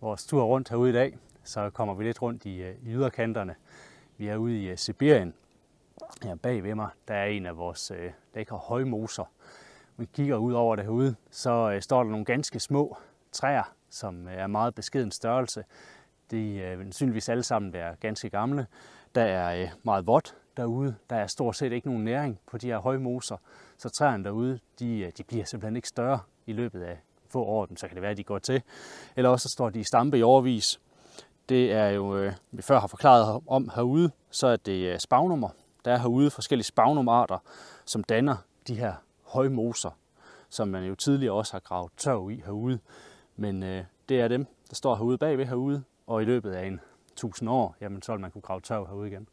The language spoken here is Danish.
vores tur rundt herude i dag, så kommer vi lidt rundt i, øh, i yderkanterne. Vi er ude i øh, Sibirien. Her bag ved mig, der er en af vores øh, lækre højmoser. Vi kigger ud over det herude, så står der nogle ganske små træer, som er meget beskeden størrelse. De vil sandsynligvis alle sammen være ganske gamle. Der er meget vådt derude. Der er stort set ikke nogen næring på de her højmoser. Så træerne derude, de, de bliver simpelthen ikke større i løbet af, få orden, så kan det være, at de går til. Eller også så står de i stampe i overvis. Det er jo, øh, vi før har forklaret om herude, så er det øh, spagnummer. Der er herude forskellige spagnumarter, som danner de her højmoser, som man jo tidligere også har gravet tørv i herude. Men øh, det er dem, der står herude bagved herude, og i løbet af en 1000 år, jamen, så vil man kunne grave tørv herude igen.